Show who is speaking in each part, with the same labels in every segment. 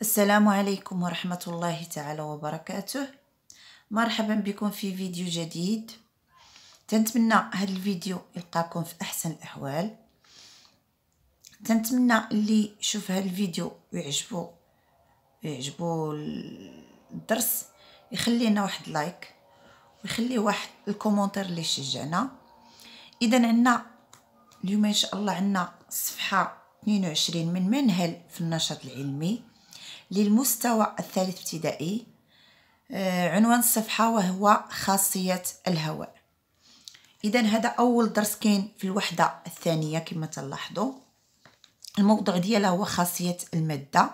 Speaker 1: السلام عليكم ورحمة الله تعالى وبركاته مرحبا بكم في فيديو جديد تنتمنى هذا الفيديو يلقاكم في أحسن الأحوال تنتمنى اللي يشوف هذا الفيديو ويعجبو يعجبو الدرس يخلينا واحد لايك ويخلي واحد الكومنتير اللي شجعنا اذا عندنا اليوم ان شاء الله عندنا صفحه 22 من منهل في النشاط العلمي للمستوى الثالث ابتدائي آه، عنوان الصفحة وهو خاصية الهواء إذا هذا أول درس كاين في الوحدة الثانية كما تلاحظوا الموضوع ديالها هو خاصية المادة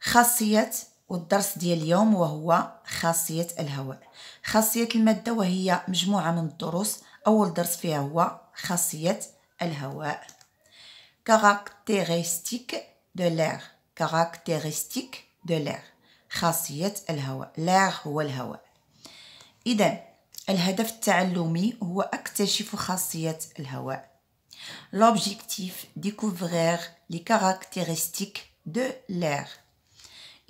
Speaker 1: خاصية والدرس ديال اليوم وهو خاصية الهواء خاصية المادة وهي مجموعة من الدروس أول درس فيها هو خاصية الهواء كاركتيريستيك دو لير كاركتيرستيك دو لير خاصية الهواء لير هو الهواء إذا الهدف التعلمي هو أكتشف خاصية الهواء لوبجيكتيف ديكوفغيغ لي كاركتيرستيك دو لير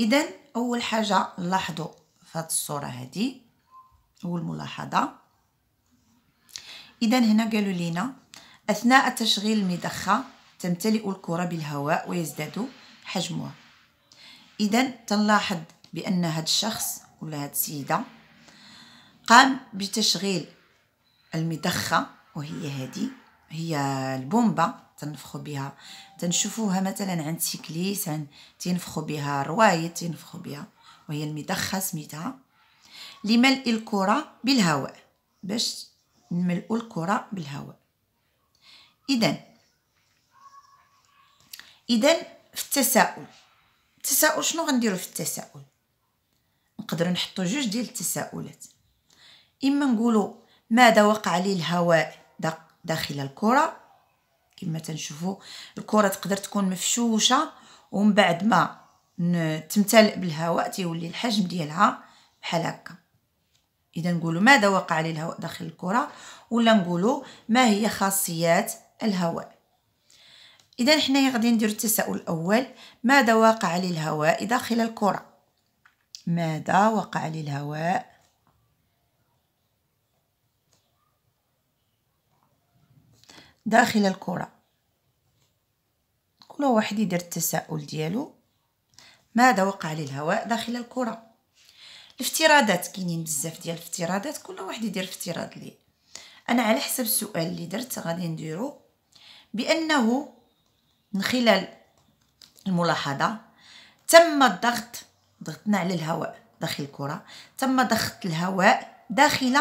Speaker 1: إذا أول حاجة لاحظوا في هذه الصورة هذه أول ملاحظة إذا هنا قالوا لينا أثناء تشغيل المضخة تمتلئ الكرة بالهواء ويزداد حجمها اذا تنلاحظ بان هاد الشخص ولا هاد السيده قام بتشغيل المضخه وهي هذه هي البومبا تنفخوا بها تنشوفوها مثلا عند سيكليس عند تنفخوا بها روايه تنفخوا بها وهي المضخه سميتها لملء الكره بالهواء باش نملؤوا الكره بالهواء اذا اذا في التساؤل التساؤل شنو غنديرو في التساؤل نقدر نحطو جوج ديال التساؤلات اما نقولو ماذا وقع لي الهواء داخل الكره كما تنشوفو الكره تقدر تكون مفشوشه ومن بعد ما تمتلئ بالهواء تيولي الحجم ديالها بحال هكا اذا نقولو ماذا وقع الهواء داخل الكره ولا نقولو ما هي خاصيات الهواء اذا حنايا غادي ندير التساؤل الاول ماذا وقع للهواء داخل الكره ماذا وقع للهواء داخل الكره كل واحد يدير التساؤل ديالو ماذا وقع للهواء داخل الكره الافتراضات كاينين بزاف ديال الافتراضات كل واحد يدير افتراض ليه انا على حسب السؤال اللي درت غادي نديرو بانه من خلال الملاحظة تم الضغط ضغطنا على الهواء داخل الكرة تم ضغط الهواء داخل الكرة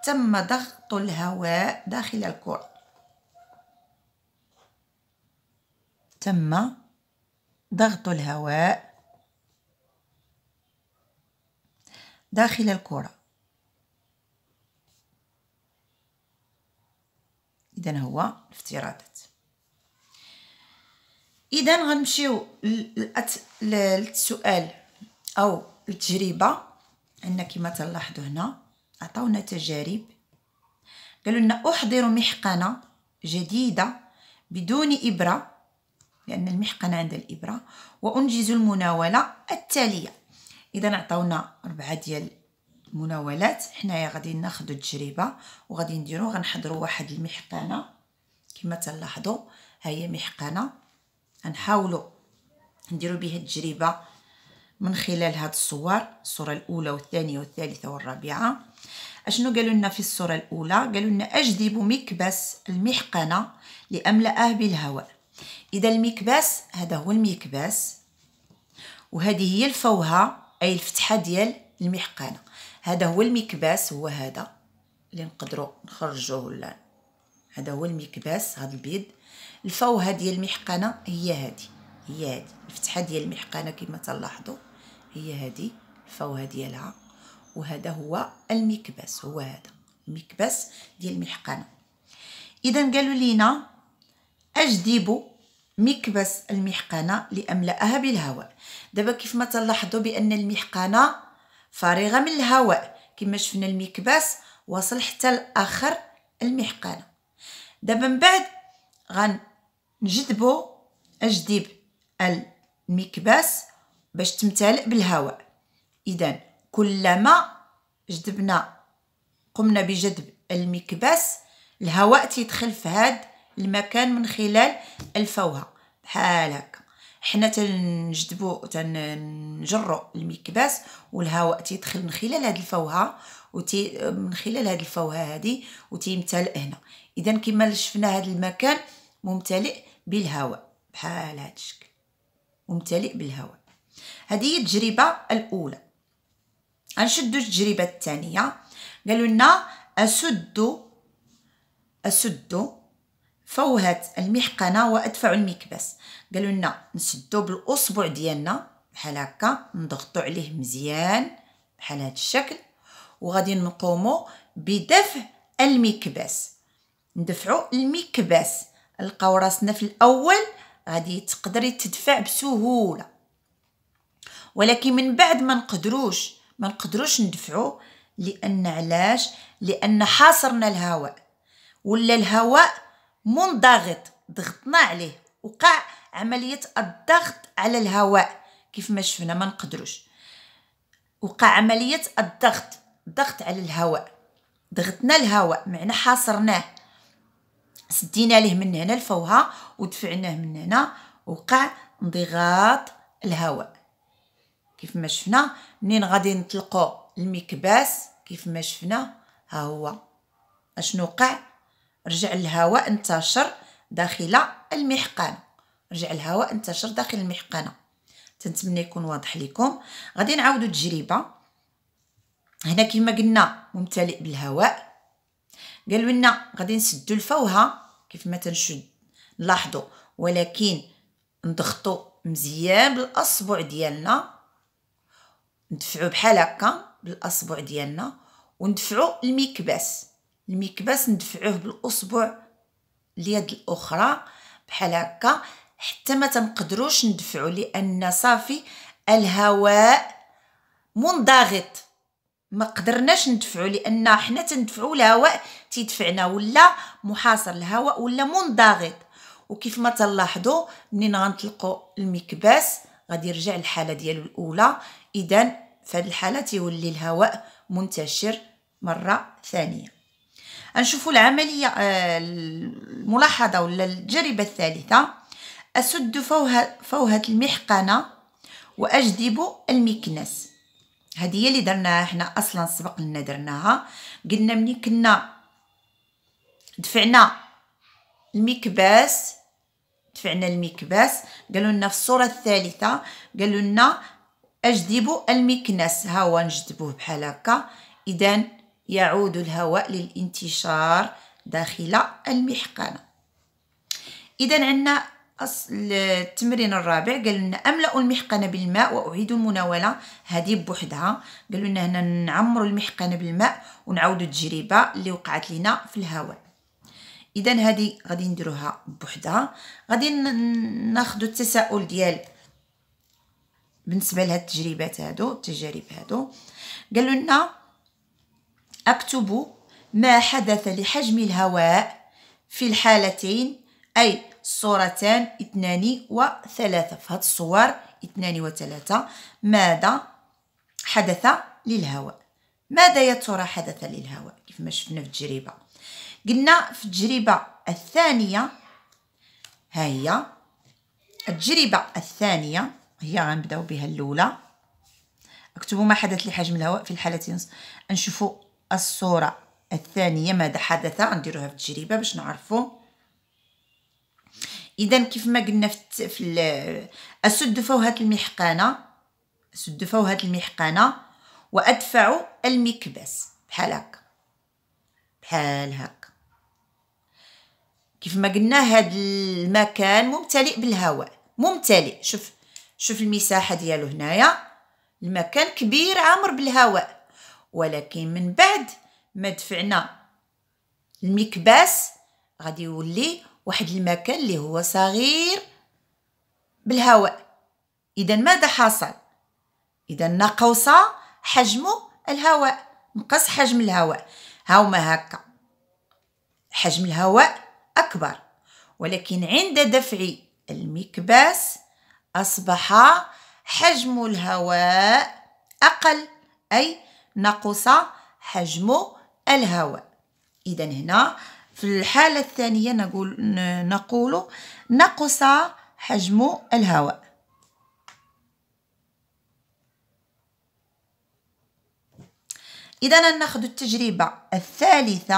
Speaker 1: تم ضغط الهواء داخل الكرة تم ضغط الهواء داخل الكرة إذا هو افتراضات اذا غنمشيو للسؤال او التجربه عندنا كما تلاحظوا هنا عطاونا تجارب قالوا لنا احضروا محقنه جديده بدون ابره لان المحقنه عند الابره وانجز المناوله التاليه اذا عطاونا اربعه ديال المناولات حنايا غادي ناخذ التجربه وغادي نديرو غنحضروا واحد المحقنه كما تلاحظوا ها هي محقنه نحاولوا نديروا به التجربه من خلال هاد الصور الصوره الاولى والثانيه والثالثه والرابعه اشنو قالوا لنا في الصوره الاولى قالوا لنا اجذب مكبس المحقنه لاملاه بالهواء اذا المكبس هذا هو المكبس وهذه هي الفوهه اي الفتحه ديال المحقنه هذا هو المكبس هو هذا اللي نقدروا نخرجوه ولا هذا هو المكبس هذا البيض الفوهه ديال المحقنه هي هذه هي هذه الفتحه ديال المحقنه كما تلاحظوا هي هذه الفوهه ديالها وهذا هو المكبس هو هذا المكبس ديال المحقنه اذا قالوا لينا اجذب مكبس المحقنه لاملاها بالهواء دابا كيف ما تلاحظوا بان المحقنه فارغه من الهواء كما شفنا المكبس وصل حتى لاخر المحقنه دابا من بعد غن نجذبو أجذب المكبس باش تمتلئ بالهواء اذا كلما جذبنا قمنا بجذب المكبس الهواء تيدخل في هاد المكان من خلال الفوهه بحال هكا حنا تنجذبو تنجرو المكباس والهواء تيدخل من خلال هاد الفوهه وتي من خلال هاد الفوهه هادي وتيمتلئ هنا اذا كما شفنا هاد المكان ممتلئ بالهواء بحال هاد الشكل ممتلئ بالهواء هذه هي التجربه الاولى غنشدو التجربه الثانيه قالوا لنا اسد اسد فوهة المحقنه وادفع المكبس قالوا لنا نسدو بالاصبع ديالنا بحال هكا نضغطو عليه مزيان بحال هاد الشكل وغادي نقومو بدفع المكبس ندفعو المكبس لقاو راسنا في الاول غادي تقدري تدفع بسهوله ولكن من بعد ما نقدروش ما نقدروش ندفعو لان علاش لان حاصرنا الهواء ولا الهواء منضغط ضغطنا عليه وقع عمليه الضغط على الهواء كيف ما شفنا ما نقدروش وقع عمليه الضغط ضغط على الهواء ضغطنا الهواء معنى حاصرناه سدينا ليه من هنا لفوها ودفعناه من هنا وقع انضغاط الهواء كيف ما شفنا منين غادي نطلقوا المكباس كيف ما شفنا ها هو اشنو وقع رجع الهواء انتشر داخل المحقنه رجع الهواء انتشر داخل المحقنه تنتمنى يكون واضح لكم غادي نعاودو التجربه هنا كما قلنا ممتلئ بالهواء قالوا لنا غادي نسدو الفوهه كيف ما تنشد نلاحظوا ولكن نضغطوا مزيان بالاصبع ديالنا ندفعوا بحال هكا بالاصبع ديالنا وندفعوا المكبس المكبس ندفعوه بالاصبع اليد الاخرى بحال هكا حتى ما تنقدروش ندفعوا لان صافي الهواء منضغط ما قدرناش ندفعو لان حنا تندفعو الهواء تيدفعنا ولا محاصر الهواء ولا منضغط وكيف ما تلاحظوا منين غنطلقوا المكباس غادي يرجع الحاله ديالو الاولى اذا فهاد الحاله تيولي الهواء منتشر مره ثانيه نشوفوا العمليه آه، الملاحظه ولا التجربه الثالثه اسد فوهه فوهه المحقنه واجذب المكنس هذه هي اللي درناها حنا اصلا سبق لنا درناها قلنا ملي كنا دفعنا المكباس دفعنا المكباس قالوا لنا في الصوره الثالثه قالوا لنا اجذبوا المكنس ها هو نجذبوه بحال هكا اذا يعود الهواء للانتشار داخل المحقنه اذا عندنا التمرين الرابع قال لنا املا المحقنه بالماء واعيد المناوله هذه بوحدها قالوا لنا هنا نعمروا المحقنه بالماء ونعاودوا التجربه اللي وقعت لنا في الهواء اذا هذه غادي نديروها بوحدها غادي ناخذ التساؤل ديال بالنسبه لهاد التجربات هادو التجارب هادو قالوا لنا اكتبوا ما حدث لحجم الهواء في الحالتين اي صورتان اثنان وثلاثة في هذه الصور اثنان وثلاثة ماذا حدث للهواء ماذا يا ترى حدث للهواء كيف ما شفنا في التجربة قلنا في التجربة الثانية ها هي التجربة الثانية هي غنبداو بها الأولى اكتبوا ما حدث لحجم الهواء في الحالة نشوفوا الصورة الثانية ماذا حدث غنديروها في التجربة باش نعرفوا اذا كيف ما قلنا في, في اسد فوهه المحقانه اسد فوهه المحقانه وادفع المكبس بحال هكا بحال هكا كيف ما قلنا هذا المكان ممتلئ بالهواء ممتلئ شوف شوف المساحه ديالو هنايا المكان كبير عامر بالهواء ولكن من بعد ما دفعنا المكباس غادي يولي واحد المكان اللي هو صغير بالهواء اذا ماذا حصل اذا نقص حجم الهواء نقص حجم الهواء هاوما هكا حجم الهواء اكبر ولكن عند دفع المكباس اصبح حجم الهواء اقل اي نقص حجم الهواء اذا هنا في الحالة الثانية نقول نقول نقص حجم الهواء إذا ناخذ التجربة الثالثة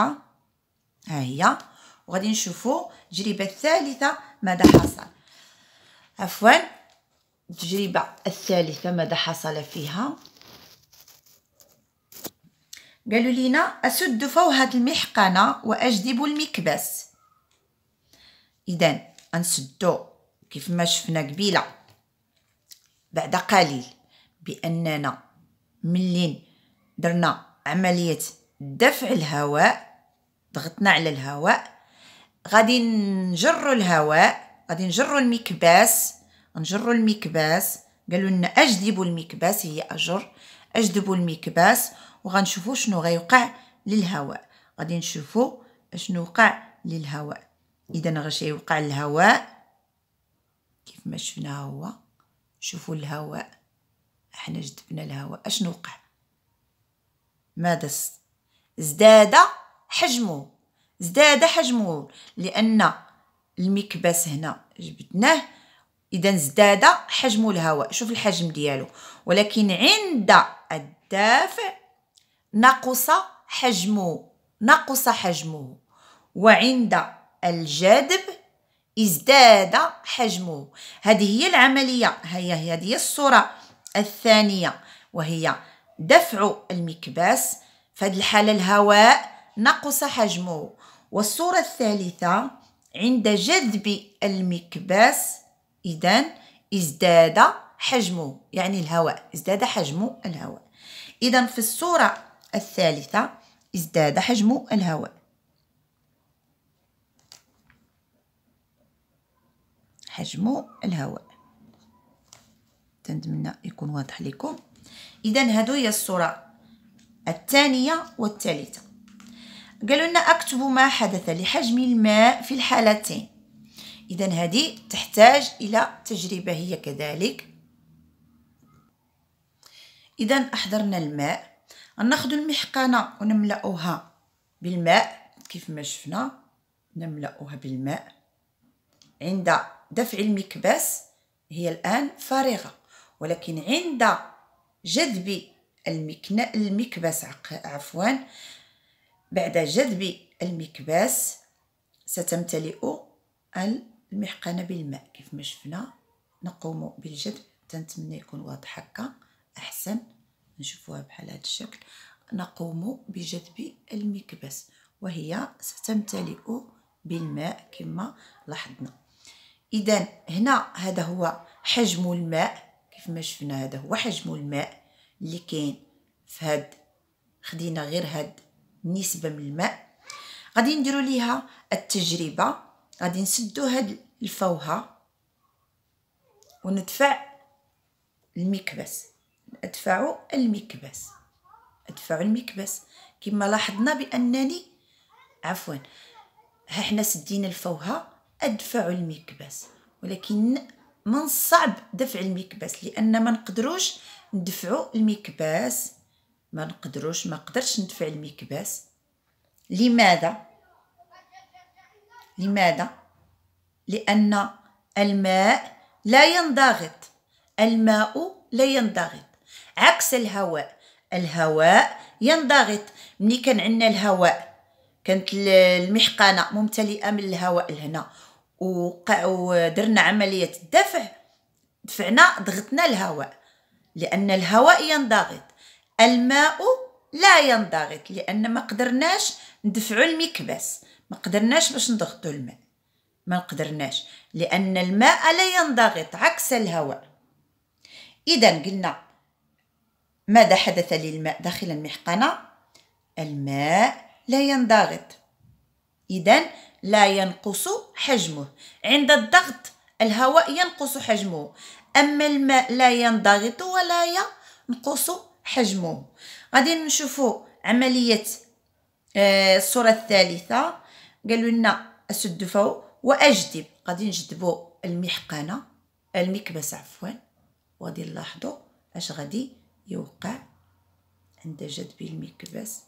Speaker 1: ها هي وغادي نشوفوا التجربة الثالثة ماذا حصل عفوا التجربة الثالثة ماذا حصل فيها قالوا لينا أسد فوهة المحقنة وأجذب المكبس إذن أنسدو كيف ما شفنا قبيله بعد قليل باننا ملي درنا عمليه دفع الهواء ضغطنا على الهواء غادي نجر الهواء غادي نجر المكباس نجر المكباس قالوا لنا أجذب المكباس هي اجر أجذب المكباس وغنشوفو شنو غيوقع للهواء غادي نشوفو شنو وقع للهواء اذا غاش يوقع الهواء كيف ما شفنا هو شوفوا الهواء احنا جذبنا الهواء اشنو وقع ماذا ازداد حجمه ازداد حجمه لان المكبس هنا جبدناه اذا ازداد حجم الهواء شوف الحجم ديالو ولكن عند الدافع نقص حجمه نقص حجمه وعند الجذب ازداد حجمه هذه هي العملية هي هذه الصورة الثانية وهي دفع المكباس في الحالة الهواء نقص حجمه والصورة الثالثة عند جذب المكباس إذا ازداد حجمه يعني الهواء ازداد حجم الهواء إذا في الصورة الثالثة ازداد حجم الهواء حجم الهواء تنتمنى يكون واضح لكم اذا هادو هي الصوره الثانيه والثالثه قالوا لنا اكتب ما حدث لحجم الماء في الحالتين اذا هذه تحتاج الى تجربه هي كذلك اذا احضرنا الماء ناخذ المحقنه ونملاوها بالماء كيف ما شفنا نملاوها بالماء عند دفع المكبس هي الان فارغه ولكن عند جذب المكبس عفوا بعد جذب المكبس ستمتلئ المحقنه بالماء كيف ما شفنا نقوم بالجذب تنتمنى يكون واضح هكا احسن نشوفوها بحال هذا الشكل نقوم بجذب المكبس وهي ستمتلئ بالماء كما لاحظنا اذا هنا هذا هو حجم الماء كيف ما شفنا هذا هو حجم الماء اللي كاين في هاد خدينا غير هاد النسبه من الماء غادي نديرو ليها التجربه غادي نسدو هاد الفوهه وندفع المكبس أدفع المكبس أدفع المكبس كما لاحظنا بأنني عفوا ها حنا سدينا الفوهة أدفع المكبس ولكن من صعب دفع المكبس لأن ما نقدروش ندفعو المكباس ما نقدروش ما قدرش ندفع المكباس لماذا لماذا لأن الماء لا ينضغط الماء لا ينضغط عكس الهواء الهواء ينضغط ملي كان عندنا الهواء كانت المحقنه ممتلئه من الهواء لهنا ودرنا عمليه الدفع دفعنا ضغطنا الهواء لان الهواء ينضغط الماء لا ينضغط لان ما قدرناش ندفعوا المكبس ما قدرناش باش نضغطوا الماء ما قدرناش لان الماء لا ينضغط عكس الهواء اذا قلنا ماذا حدث للماء داخل المحقنة؟ الماء لا ينضغط إذا لا ينقص حجمه عند الضغط الهواء ينقص حجمه أما الماء لا ينضغط ولا ينقص حجمه غادي نشوفوا عملية آه، الصورة الثالثة قالوا لنا أسد فوق وأجذب غادي نجذبوا المحقنة المكبس عفوا وغادي نلاحظوا اش غادي يوقع عند جذب المكبس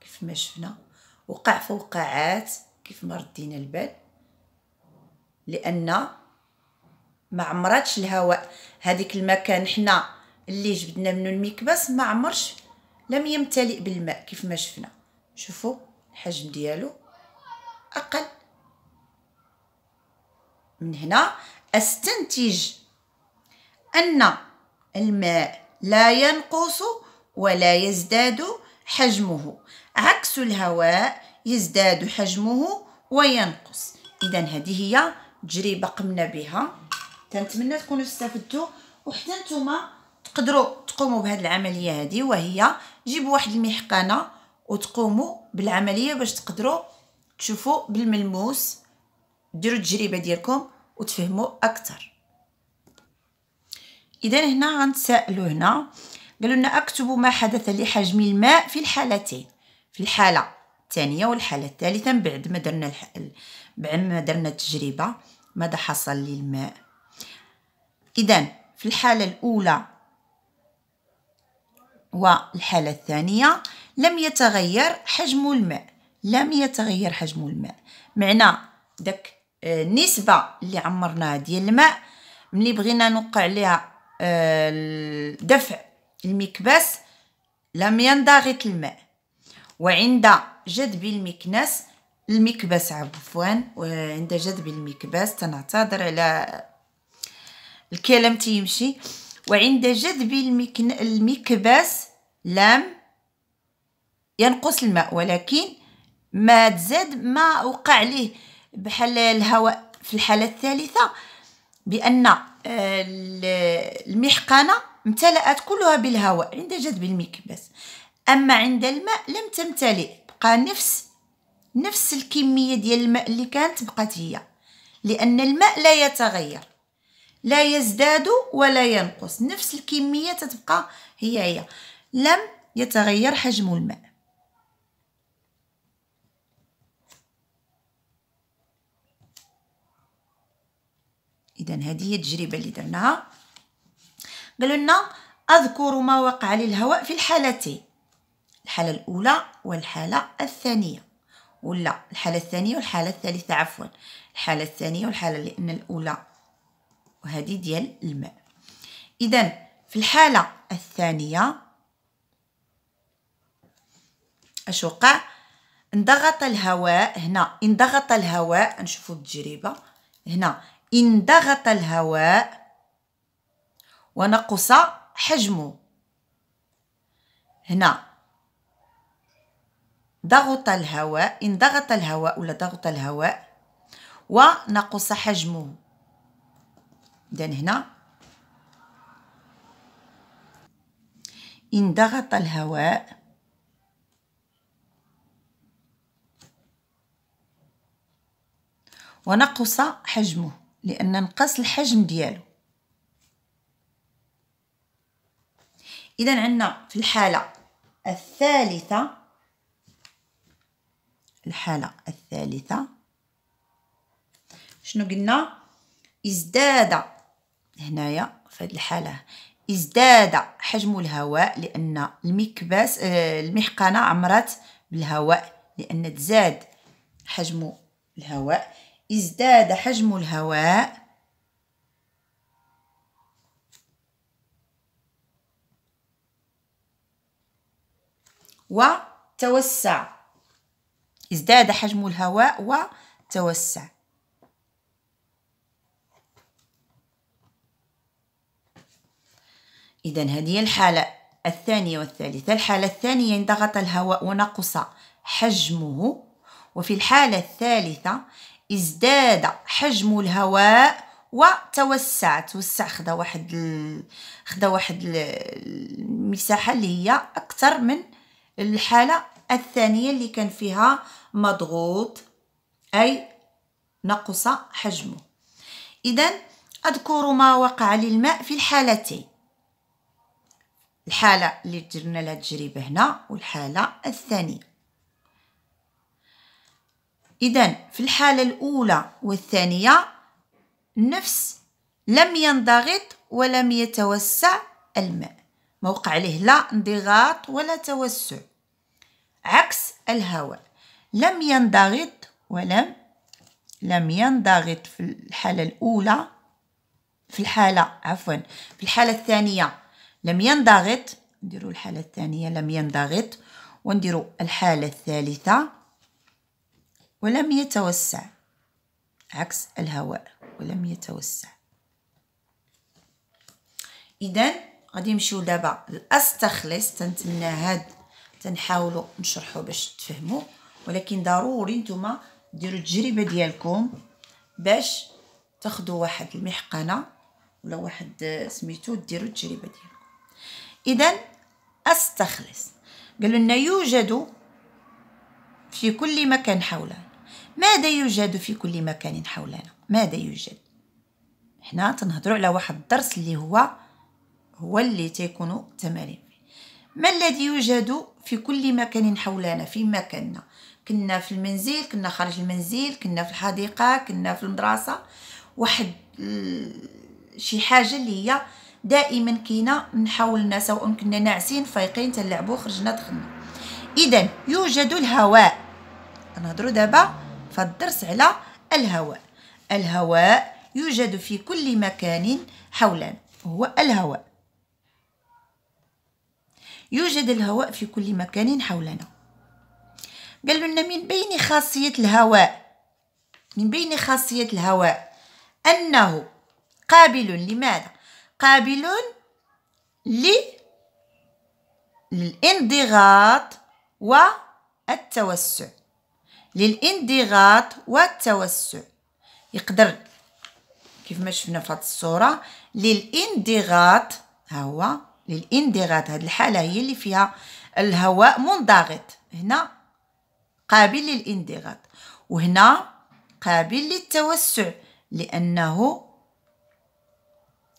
Speaker 1: كيف ما شفنا وقع فوقعات كيف ما ردينا البال لان ما عمراتش الهواء هذيك المكان حنا اللي جبدنا منه المكبس ما عمرش لم يمتلئ بالماء كيف ما شفنا شوفوا الحجم ديالو اقل من هنا استنتج ان الماء لا ينقص ولا يزداد حجمه عكس الهواء يزداد حجمه وينقص اذا هذه هي تجربه قمنا بها تنتمنى تكونوا استفدتوا وحتى نتوما تقدروا تقوموا بهذه العمليه هذه وهي جيبوا واحد المحقنه وتقوموا بالعمليه باش تقدروا تشوفوا بالملموس ديروا التجربه ديالكم وتفهموا اكثر اذا هنا غنتسائلوا هنا قالوا لنا اكتبوا ما حدث لحجم الماء في الحالتين في الحاله الثانيه والحاله الثالثه بعد ما درنا الح... بعد ما درنا التجربه ماذا حصل للماء اذا في الحاله الاولى والحاله الثانيه لم يتغير حجم الماء لم يتغير حجم الماء معنى داك النسبه آه، اللي عمرناها ديال الماء ملي بغينا نوقع ليها دفع المكبس لم ينضغط الماء وعند جذب المكنس المكبس عفوا وعند جذب المكبس تنعتذر على الكلام تيمشي وعند جذب المكن... المكبس لم ينقص الماء ولكن ما تزاد ما وقع ليه بحال الهواء في الحالة الثالثة بأن آه، المحقنة امتلأت كلها بالهواء عند جذب المكبس أما عند الماء لم تمتلئ بقى نفس نفس الكمية ديال الماء اللي كانت بقات هي لأن الماء لا يتغير لا يزداد ولا ينقص نفس الكمية تتبقى هي هي لم يتغير حجم الماء اذا هذه هي التجربه اللي درناها قالوا لنا اذكر ما وقع للهواء في الحالتين الحاله الاولى والحاله الثانيه ولا الحاله الثانيه والحاله الثالثه عفوا الحاله الثانيه والحاله لان الاولى وهذه ديال الماء اذا في الحاله الثانيه اش وقع انضغط الهواء هنا انضغط الهواء نشوفوا التجربه هنا إن ضغط الهواء ونقص حجمه هنا ضغط الهواء إن ضغط الهواء ولا ضغط الهواء ونقص حجمه إذن هنا إن ضغط الهواء ونقص حجمه لأن نقص الحجم ديالو إذا عندنا في الحالة الثالثة الحالة الثالثة شنو قلنا ازداد هنايا في هذه الحالة ازداد حجم الهواء لأن المكبس آه، المحقنة عمرت بالهواء لأن تزاد حجم الهواء ازداد حجم الهواء وتوسع ازداد حجم الهواء وتوسع إذا هذه الحالة الثانية والثالثة الحالة الثانية انضغط الهواء ونقص حجمه وفي الحالة الثالثة ازداد حجم الهواء وتوسع توسع خدا واحد ال... خدا واحد ال... المساحه اللي هي اكثر من الحاله الثانيه اللي كان فيها مضغوط اي نقص حجمه اذا اذكر ما وقع للماء في الحالتين الحاله اللي درنا لها التجربه هنا والحاله الثانيه إذا في الحالة الأولى والثانية النفس لم ينضغط ولم يتوسع الماء موقع عليه لا انضغاط ولا توسع عكس الهواء لم ينضغط ولم لم ينضغط في الحالة الأولى في الحالة عفوا في الحالة الثانية لم ينضغط نديرو الحالة الثانية لم ينضغط ونديرو الحالة الثالثة ولم يتوسع عكس الهواء ولم يتوسع اذا غادي نمشيو دابا الاستخلص تنتمنى هاد تنحاولوا نشرحوا باش تفهموا ولكن ضروري نتوما ديروا التجربه ديالكم باش تاخذوا واحد المحقنه ولا واحد سميتو ديروا التجربه ديالكم اذا استخلص قالوا لنا يوجد في كل مكان حولنا ماذا يوجد في كل مكان حولنا ماذا يوجد هنا تنهضروا على واحد الدرس اللي هو هو اللي تيكونوا تمارين ما الذي يوجد في كل مكان حولنا في مكاننا كنا في المنزل كنا خارج المنزل كنا في الحديقه كنا في المدرسه واحد شي حاجه اللي هي دائما كاينه من حولنا سواء كنا ناعسين فايقين تلعبوا خرجنا دخلنا اذا يوجد الهواء نهضروا دابا فالدرس الدرس على الهواء الهواء يوجد في كل مكان حولنا هو الهواء يوجد الهواء في كل مكان حولنا قالوا لنا من بين خاصية الهواء من بين خاصية الهواء أنه قابل لماذا؟ قابل للانضغاط والتوسع للانضغاط والتوسع يقدر كيف ما شفنا في هذه الصوره للانضغاط ها هو للانضغاط هذه الحاله هي اللي فيها الهواء منضغط هنا قابل للانضغاط وهنا قابل للتوسع لانه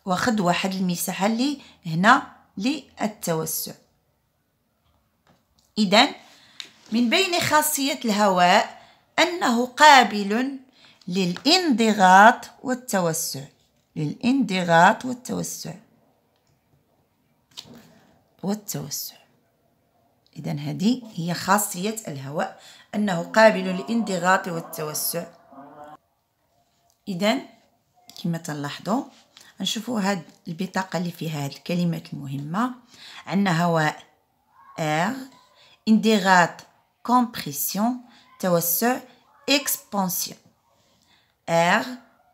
Speaker 1: واخد واحد المساحه اللي هنا للتوسع اذا من بين خاصية الهواء أنه قابل للانضغاط والتوسع للانضغاط والتوسع والتوسع إذا هذه هي خاصية الهواء أنه قابل للانضغاط والتوسع إذا كما تلاحظوا نشوفوا هاد البطاقة اللي فيها هاد الكلمات المهمة عندنا هواء آغ انضغاط compression, توسع, expansion. R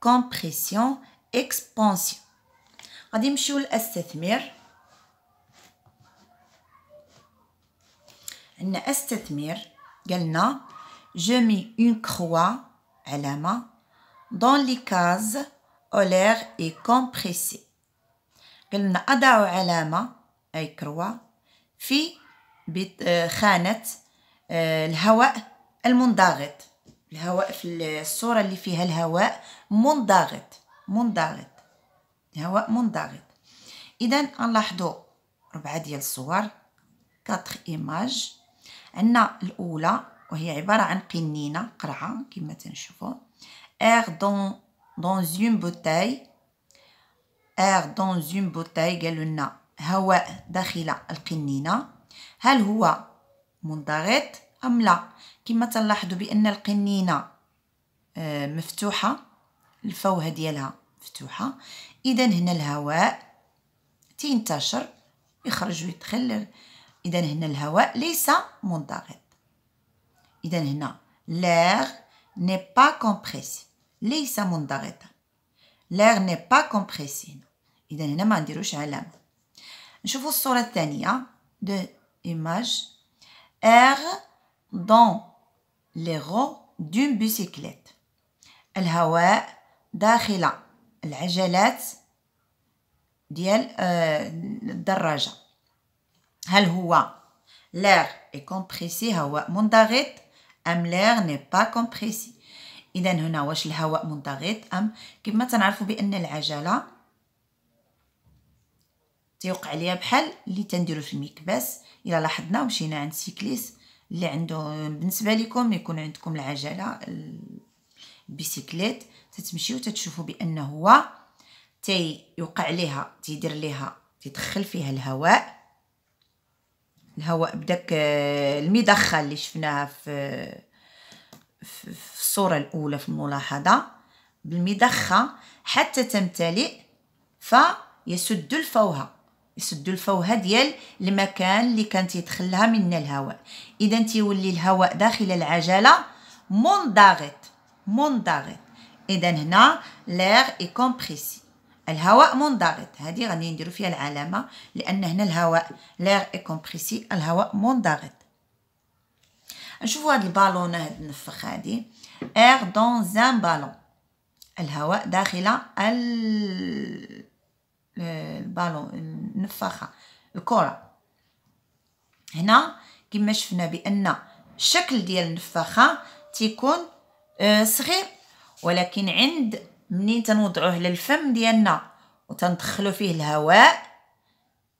Speaker 1: compression, expansion. غادي نمشيو لاستثمر عندنا je mets une croix alama, dans les cases est et compressée قلنا alama, علامة croix. fi, في آه، الهواء المنضغط الهواء في الصورة اللي فيها الهواء منضغط منضغط الهواء منضغط إذا نلاحظوا ربعة ديال الصور كاتر إيماج عندنا الأولى وهي عبارة عن قنينة قرعة كما تنشوفوا إير دون دون زون بوتاي إير دون زون بوتاي قالوا لنا هواء داخل القنينة هل هو منضغط أم لا كما تلاحظوا بأن القنينة آه، مفتوحة الفوهة ديالها مفتوحة إذا هنا الهواء تينتشر يخرج ويدخل إذا هنا الهواء ليس منضغط إذا هنا لير ني با كومبريسي ليس منضغط لير ني با كومبريسي إذا هنا ما نديروش علامة نشوفوا الصورة الثانية دو ايماج R dans les roues d'une bicyclette الهواء داخل العجلات ديال آه، الدراجة هل هو l'air est compressé هواء منضغط ام l'air n'est pas compressé اذا هنا واش الهواء منضغط ام كما تنعرفوا بان العجله تيوقع ليا بحال اللي تنديرو في المكباس الا لاحظنا مشينا عند سيكليس اللي عنده بالنسبه لكم يكون عندكم العجله البيسيكليت تتمشيو تتشوفوا بان هو تيوقع ليها تيدير ليها تيدخل فيها الهواء الهواء بداك آه، المدخل اللي شفناها في في الصوره الاولى في الملاحظه بالمضخه حتى تمتلئ فيسد الفوهه يسدوا الفوهه ديال المكان اللي كان تيدخلها منا الهواء اذا تيولي الهواء داخل العجله منضغط منضغط اذا هنا لير اي كومبريسي الهواء منضغط هذه غادي نديرو فيها العلامه لان هنا الهواء لير اي كومبريسي الهواء منضغط نشوفوا هاد البالونه هاد النفخ هادي اير دون زان بالون الهواء داخل ال البالون النفاخه الكره هنا كما شفنا بان الشكل ديال النفاخه تيكون آه، صغير ولكن عند منين تنوضعوه للفم ديالنا وتندخلو فيه الهواء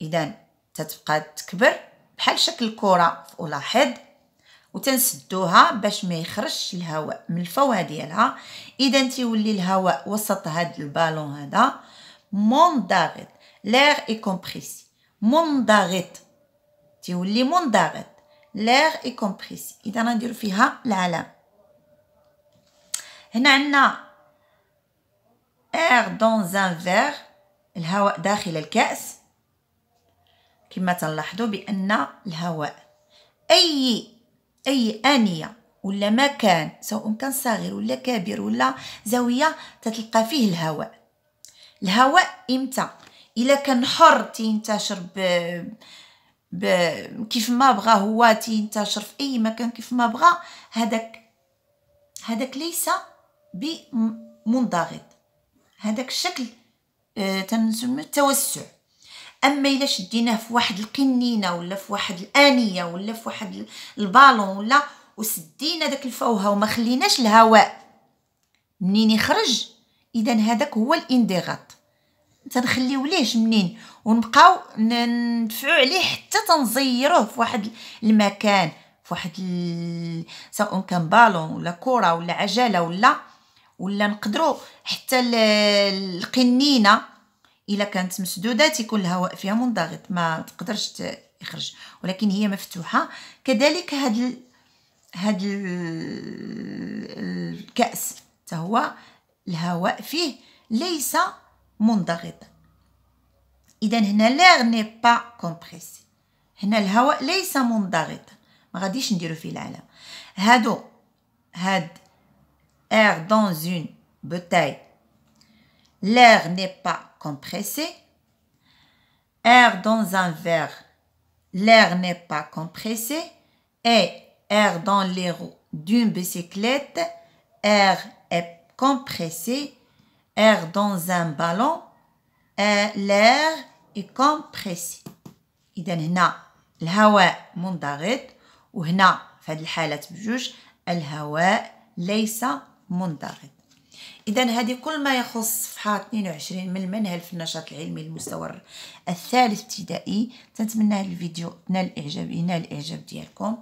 Speaker 1: اذا تتبقى تكبر بحال شكل كره ولاحظ وتنسدوها باش ما يخرجش الهواء من الفوهه ديالها اذا تيولي الهواء وسط هاد البالون هذا منضغط لاغ اي كومبريسي منضغط تيولي منضغط لاغ اي كومبريسي اذا ندير فيها العلامه هنا عندنا اير دون زان فيغ الهواء داخل الكأس كما تلاحظوا بأن الهواء أي أي آنية ولا مكان سواء كان صغير ولا كبير ولا زاوية تتلقى فيه الهواء الهواء امتى الا كان حر تينتشر ب... ب... كيف ما بغى هو تينتشر في اي مكان كيف ما بغى هذاك هذاك ليس بمنضغط هذاك الشكل آه، تنسمى التوسع اما الا شديناه في واحد القنينه ولا في واحد الانيه ولا في واحد البالون ولا وسدينا داك الفوهه وما خليناش الهواء منين يخرج اذا هذاك هو الانضغاط تنخليو ليه منين ونبقاو ندفعو عليه حتى تنزيروه في واحد المكان في واحد ال... سواء كان بالون ولا كره ولا عجله ولا ولا نقدروا حتى القنينه الا كانت مسدوده تيكون الهواء فيها منضغط ما تقدرش يخرج ولكن هي مفتوحه كذلك هاد ال... هاد ال... الكاس حتى هو الهواء فيه ليس منضغطة إذا هنا لير ني با كومبريسي هنا الهواء ليس منضغطا ما غاديش نديرو فيه العلامة هادو هاد air dans une bouteille l'air n'est pas compressé air dans un verre l'air n'est pas compressé et air dans les roues d'une bicyclette air est compressé air dans un ballon euh, l'air est compressé اذا هنا الهواء منضغط وهنا في هذه الحالات بجوج الهواء ليس منضغط اذا هذه كل ما يخص صفحه 22 من المنهل في النشاط العلمي للمستوى الثالث ابتدائي تنتمنى هذا الفيديو نال الاعجاب ينال الاعجاب ديالكم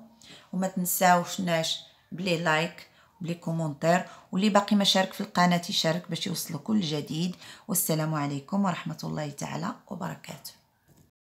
Speaker 1: وما تنساوش ناش بلي لايك بلي كومونتير واللي باقي ما شارك في القناه يشارك باش يوصلو كل جديد والسلام عليكم ورحمه الله تعالى وبركاته